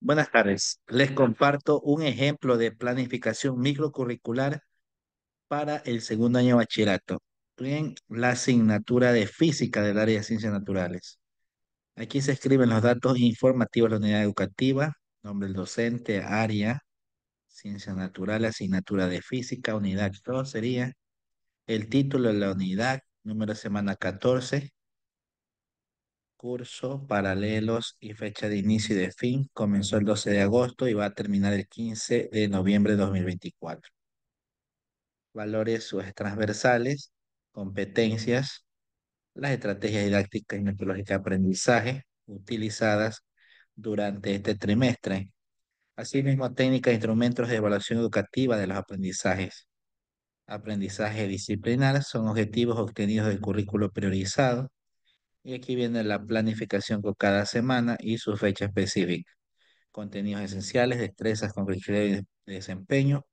Buenas tardes. Les comparto un ejemplo de planificación microcurricular para el segundo año de bachillerato en la asignatura de física del área de ciencias naturales. Aquí se escriben los datos informativos de la unidad educativa, nombre del docente, área, ciencias naturales, asignatura de física, unidad Todo sería, el título de la unidad, número de semana 14, curso, paralelos y fecha de inicio y de fin comenzó el 12 de agosto y va a terminar el 15 de noviembre de 2024. Valores transversales, competencias, las estrategias didácticas y metodológicas de aprendizaje utilizadas durante este trimestre. Asimismo, técnicas e instrumentos de evaluación educativa de los aprendizajes. Aprendizaje disciplinar son objetivos obtenidos del currículo priorizado y aquí viene la planificación con cada semana y su fecha específica. Contenidos esenciales, destrezas con criterios de desempeño,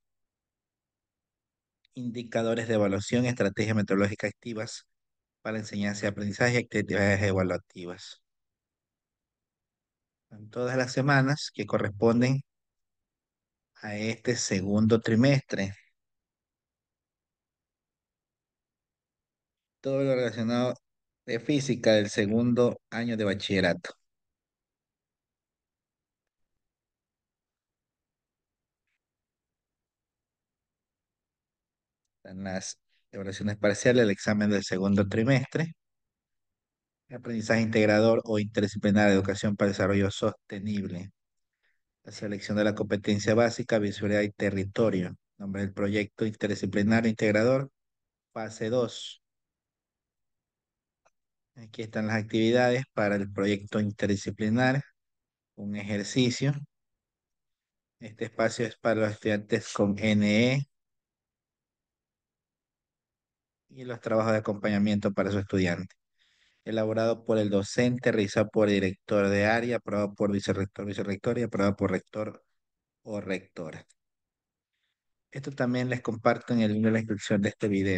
indicadores de evaluación, estrategias metodológicas activas para enseñanza y aprendizaje, actividades evaluativas. En todas las semanas que corresponden a este segundo trimestre. Todo lo relacionado de física del segundo año de bachillerato. Están las evaluaciones parciales, el examen del segundo trimestre, aprendizaje integrador o interdisciplinar de educación para desarrollo sostenible, la selección de la competencia básica, visualidad y territorio, nombre del proyecto interdisciplinar integrador, fase 2, Aquí están las actividades para el proyecto interdisciplinar, un ejercicio. Este espacio es para los estudiantes con NE y los trabajos de acompañamiento para su estudiante. Elaborado por el docente, realizado por director de área, aprobado por vicerrector, vicerrector y aprobado por rector o rectora. Esto también les comparto en el link de la descripción de este video.